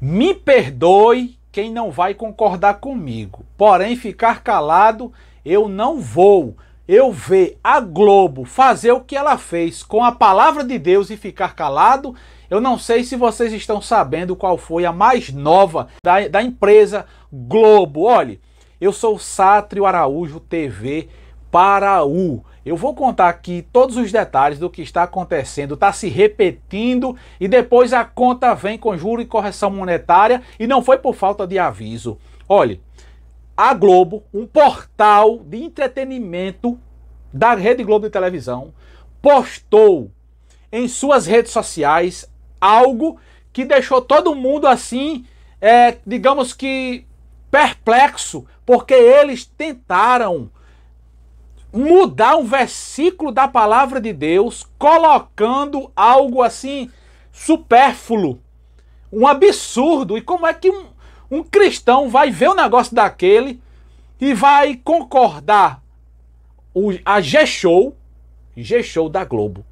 Me perdoe quem não vai concordar comigo, porém ficar calado eu não vou. Eu ver a Globo fazer o que ela fez com a palavra de Deus e ficar calado, eu não sei se vocês estão sabendo qual foi a mais nova da, da empresa Globo. Olhe, eu sou Sátrio Araújo TV Paraú. Eu vou contar aqui todos os detalhes do que está acontecendo, está se repetindo e depois a conta vem com juro e correção monetária e não foi por falta de aviso. Olhe, a Globo, um portal de entretenimento da Rede Globo de televisão, postou em suas redes sociais algo que deixou todo mundo assim, é, digamos que perplexo, porque eles tentaram mudar um versículo da palavra de Deus colocando algo assim supérfluo, um absurdo. E como é que um, um cristão vai ver o um negócio daquele e vai concordar o, a G-Show, G-Show da Globo,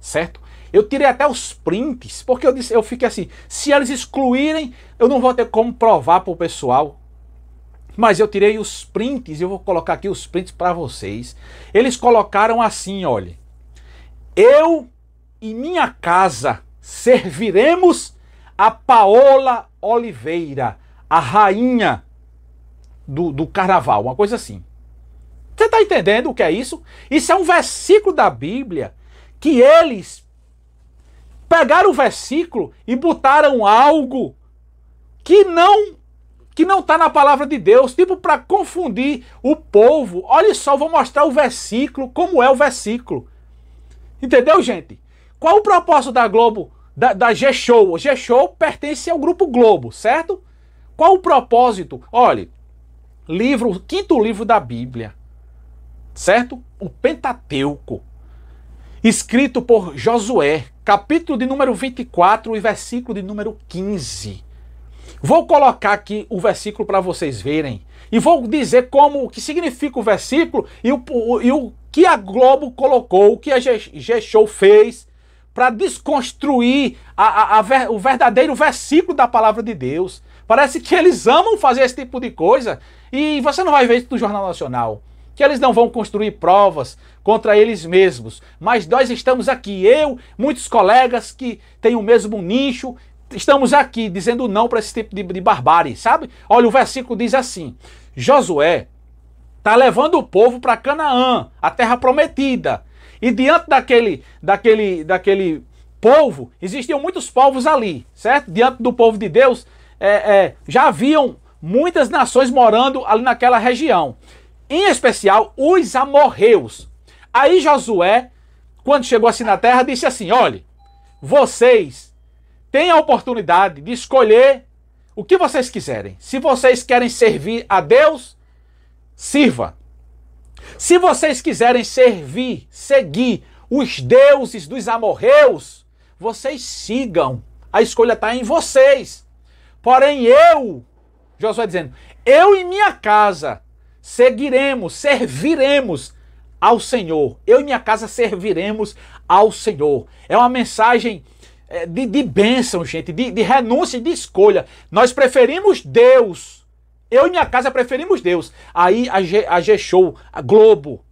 certo? Eu tirei até os prints, porque eu disse, eu fiquei assim, se eles excluírem, eu não vou ter como provar para o pessoal mas eu tirei os prints, eu vou colocar aqui os prints para vocês. Eles colocaram assim, olha. Eu e minha casa serviremos a Paola Oliveira, a rainha do, do carnaval, uma coisa assim. Você está entendendo o que é isso? Isso é um versículo da Bíblia que eles pegaram o versículo e botaram algo que não que não está na palavra de Deus, tipo para confundir o povo. Olha só, vou mostrar o versículo, como é o versículo. Entendeu, gente? Qual o propósito da Globo, da, da G-Show? G-Show pertence ao Grupo Globo, certo? Qual o propósito? Olha, livro, quinto livro da Bíblia, certo? O Pentateuco, escrito por Josué, capítulo de número 24 e versículo de número 15. Vou colocar aqui o versículo para vocês verem e vou dizer como o que significa o versículo e o, e o que a Globo colocou, o que a G-Show fez para desconstruir a, a, a ver, o verdadeiro versículo da palavra de Deus. Parece que eles amam fazer esse tipo de coisa e você não vai ver isso no Jornal Nacional. Que eles não vão construir provas contra eles mesmos. Mas nós estamos aqui, eu, muitos colegas que têm o mesmo nicho, estamos aqui dizendo não para esse tipo de, de barbárie, sabe? Olha, o versículo diz assim: Josué está levando o povo para Canaã, a terra prometida. E diante daquele, daquele, daquele povo, existiam muitos povos ali, certo? Diante do povo de Deus, é, é, já haviam muitas nações morando ali naquela região. Em especial, os amorreus. Aí Josué, quando chegou assim na terra, disse assim: olhe, vocês tem a oportunidade de escolher o que vocês quiserem. Se vocês querem servir a Deus, sirva. Se vocês quiserem servir, seguir os deuses dos amorreus, vocês sigam. A escolha está em vocês. Porém, eu, Josué dizendo, eu e minha casa seguiremos, serviremos ao Senhor. Eu e minha casa serviremos ao Senhor. É uma mensagem é, de, de bênção, gente, de, de renúncia e de escolha. Nós preferimos Deus. Eu e minha casa preferimos Deus. Aí a G, a G Show, a Globo,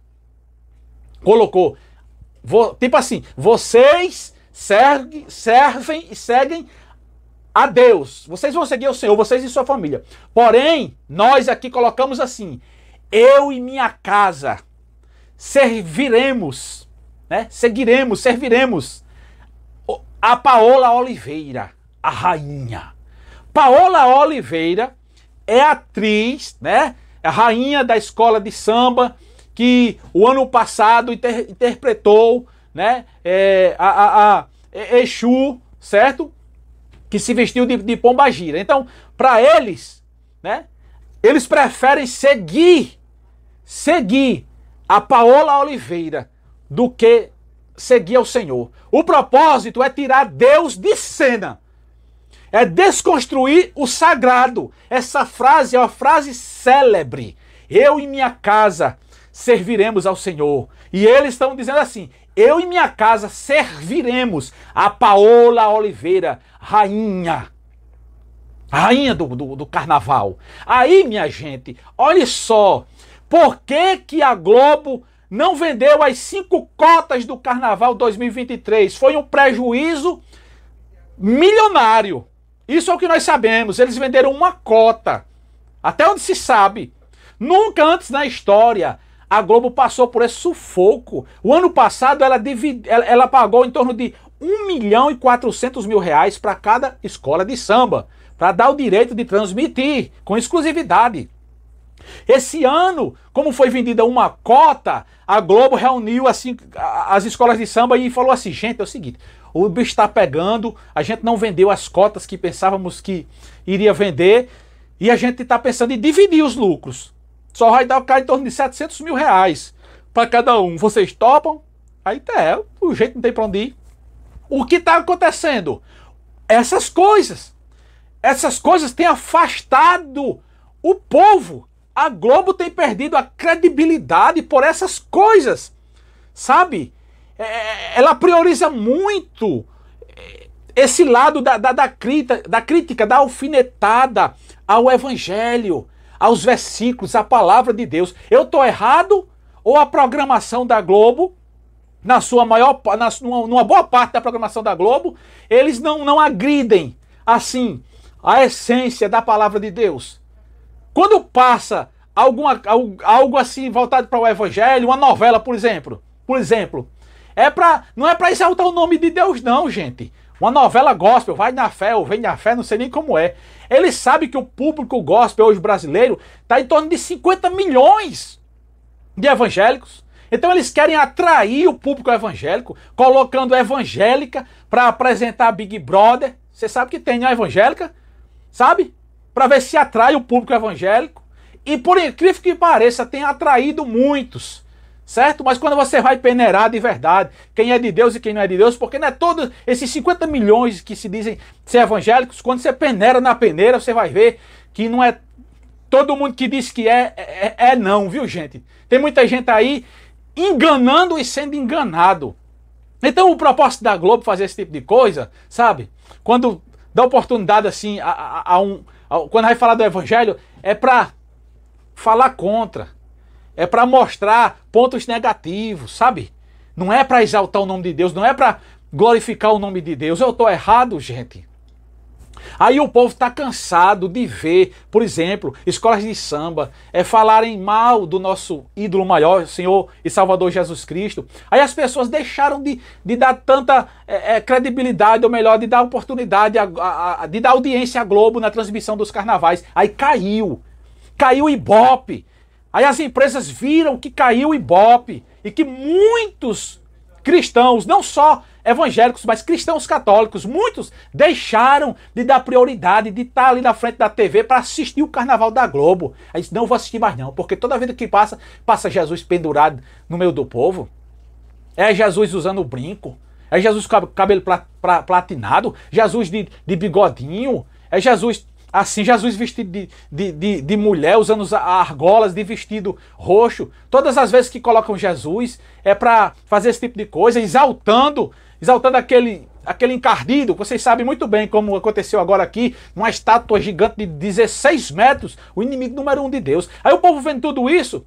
colocou. tipo assim, vocês serve, servem e seguem a Deus. Vocês vão seguir o Senhor, vocês e sua família. Porém, nós aqui colocamos assim: eu e minha casa serviremos, né? Seguiremos, serviremos a Paola Oliveira, a rainha. Paola Oliveira é atriz, né? É a rainha da escola de samba que o ano passado inter interpretou, né? É, a, a, a Exu, certo? Que se vestiu de, de pombagira. Então, para eles, né? Eles preferem seguir, seguir a Paola Oliveira do que seguir ao Senhor. O propósito é tirar Deus de cena. É desconstruir o sagrado. Essa frase é uma frase célebre. Eu e minha casa serviremos ao Senhor. E eles estão dizendo assim: eu e minha casa serviremos a Paola Oliveira, rainha. Rainha do, do, do carnaval. Aí, minha gente, olhe só. Por que, que a Globo não vendeu as cinco cotas do Carnaval 2023. Foi um prejuízo milionário. Isso é o que nós sabemos. Eles venderam uma cota. Até onde se sabe. Nunca antes na história a Globo passou por esse sufoco. O ano passado ela, dividi... ela pagou em torno de 1 milhão e 400 mil reais para cada escola de samba, para dar o direito de transmitir com exclusividade. Esse ano, como foi vendida uma cota, a Globo reuniu assim, as escolas de samba e falou assim: gente, é o seguinte, o bicho está pegando, a gente não vendeu as cotas que pensávamos que iria vender e a gente está pensando em dividir os lucros. Só vai dar cara em torno de 700 mil reais para cada um. Vocês topam? Aí tá, é, o jeito não tem para onde ir. O que está acontecendo? Essas coisas. Essas coisas têm afastado o povo a Globo tem perdido a credibilidade por essas coisas, sabe? É, é ela prioriza muito esse lado da, da, da, crítica, da crítica, da alfinetada ao Evangelho, aos versículos, à palavra de Deus. Eu estou errado? Ou a programação da Globo, na sua maior, na, numa, numa boa parte da programação da Globo, eles não, não agridem assim a essência da palavra de Deus? Quando passa alguma, algo assim voltado para o evangelho, uma novela, por exemplo, por exemplo, é para não é para exaltar o nome de Deus não, gente. Uma novela gospel, vai na fé ou vem na fé, não sei nem como é. Ele sabe que o público gospel hoje brasileiro está em torno de 50 milhões de evangélicos. Então eles querem atrair o público evangélico, colocando evangélica para apresentar Big Brother. Você sabe que tem a né, evangélica, sabe? para ver se atrai o público evangélico. E por incrível que pareça, tem atraído muitos, certo? Mas quando você vai peneirar de verdade quem é de Deus e quem não é de Deus, porque não é todos esses 50 milhões que se dizem ser evangélicos, quando você peneira na peneira, você vai ver que não é todo mundo que diz que é, é, é, é não, viu gente? Tem muita gente aí enganando e sendo enganado. Então, o propósito da Globo fazer esse tipo de coisa, sabe? Quando dá oportunidade assim a, a, a, um, quando vai falar do evangelho, é para falar contra. É para mostrar pontos negativos, sabe? Não é para exaltar o nome de Deus, não é para glorificar o nome de Deus. Eu estou errado, gente. Aí o povo está cansado de ver, por exemplo, escolas de samba é falarem mal do nosso ídolo maior, Senhor e Salvador Jesus Cristo. Aí as pessoas deixaram de, de dar tanta é, é, credibilidade, ou melhor, de dar oportunidade, a, a, a, de dar audiência à Globo na transmissão dos carnavais. Aí caiu. Caiu o Ibope. Aí as empresas viram que caiu o Ibope e que muitos cristãos, não só evangélicos, mas cristãos católicos, muitos deixaram de dar prioridade, de estar ali na frente da TV para assistir o Carnaval da Globo. Aí disse, não vou assistir mais não, porque toda vida que passa, passa Jesus pendurado no meio do povo. É Jesus usando o brinco. É Jesus com cabelo platinado. Jesus de, de bigodinho. É Jesus assim, Jesus vestido de, de, de, de, mulher, usando as argolas, de vestido roxo. Todas as vezes que colocam Jesus é para fazer esse tipo de coisa, exaltando exaltando aquele aquele encardido, vocês sabem muito bem como aconteceu agora aqui, uma estátua gigante de 16 metros, o inimigo número um de Deus. Aí o povo vendo tudo isso,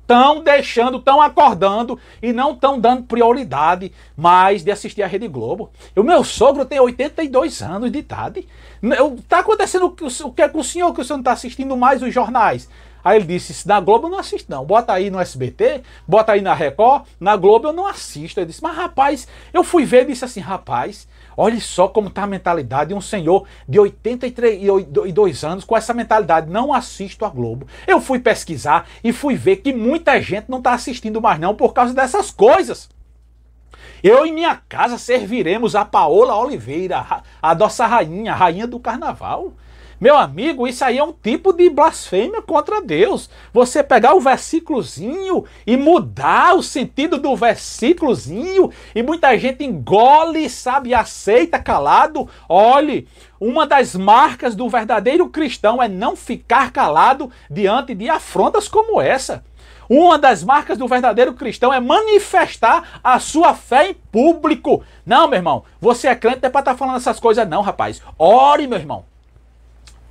estão deixando, estão acordando e não estão dando prioridade mais de assistir a Rede Globo. O meu sogro tem 82 anos de idade. Está acontecendo o que, o que é com o senhor que o senhor não está assistindo mais os jornais? Aí ele disse: na Globo eu não assisto, não. Bota aí no SBT, bota aí na Record, na Globo eu não assisto. Eu disse, mas rapaz, eu fui ver e disse assim, rapaz, olha só como tá a mentalidade de um senhor de 82 anos com essa mentalidade, não assisto a Globo. Eu fui pesquisar e fui ver que muita gente não está assistindo mais não por causa dessas coisas. Eu e minha casa serviremos a Paola Oliveira, a nossa rainha, a rainha do carnaval. Meu amigo, isso aí é um tipo de blasfêmia contra Deus. Você pegar o versículozinho e mudar o sentido do versículozinho e muita gente engole, sabe, aceita calado. Olhe, uma das marcas do verdadeiro cristão é não ficar calado diante de afrontas como essa. Uma das marcas do verdadeiro cristão é manifestar a sua fé em público. Não, meu irmão, você é crente, não é para estar tá falando essas coisas, não, rapaz. Ore, meu irmão.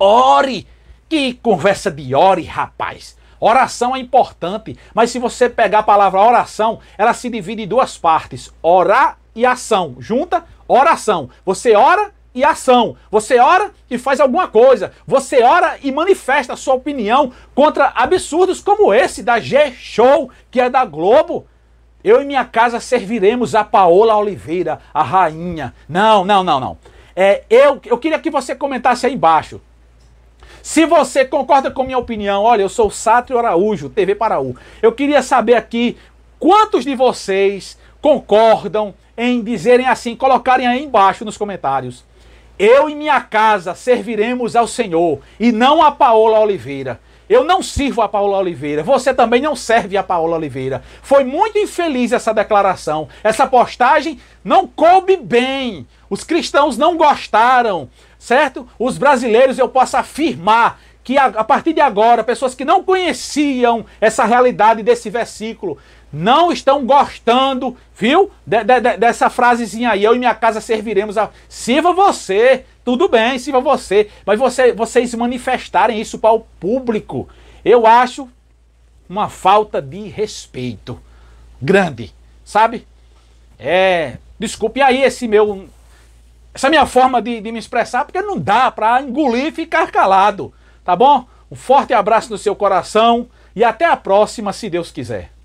Ore! Que conversa de ore, rapaz! Oração é importante, mas se você pegar a palavra oração, ela se divide em duas partes: orar e ação. Junta, oração. Você ora e ação. Você ora e faz alguma coisa. Você ora e manifesta sua opinião contra absurdos como esse da G-Show, que é da Globo. Eu e minha casa serviremos a Paola Oliveira, a rainha. Não, não, não, não. É, eu, eu queria que você comentasse aí embaixo. Se você concorda com minha opinião, olha, eu sou Sátrio Araújo, TV Paraú. Eu queria saber aqui quantos de vocês concordam em dizerem assim, colocarem aí embaixo nos comentários. Eu e minha casa serviremos ao Senhor e não a Paola Oliveira. Eu não sirvo a Paola Oliveira. Você também não serve a Paola Oliveira. Foi muito infeliz essa declaração. Essa postagem não coube bem. Os cristãos não gostaram certo? Os brasileiros, eu posso afirmar que a, a partir de agora, pessoas que não conheciam essa realidade desse versículo, não estão gostando, viu? De, de, de, dessa frasezinha aí, eu e minha casa serviremos a. Sirva você, tudo bem, sirva você. Mas você, vocês manifestarem isso para o público, eu acho uma falta de respeito grande, sabe? É. Desculpe aí esse meu essa é minha forma de, de me expressar, porque não dá para engolir e ficar calado, tá bom? Um forte abraço no seu coração e até a próxima, se Deus quiser.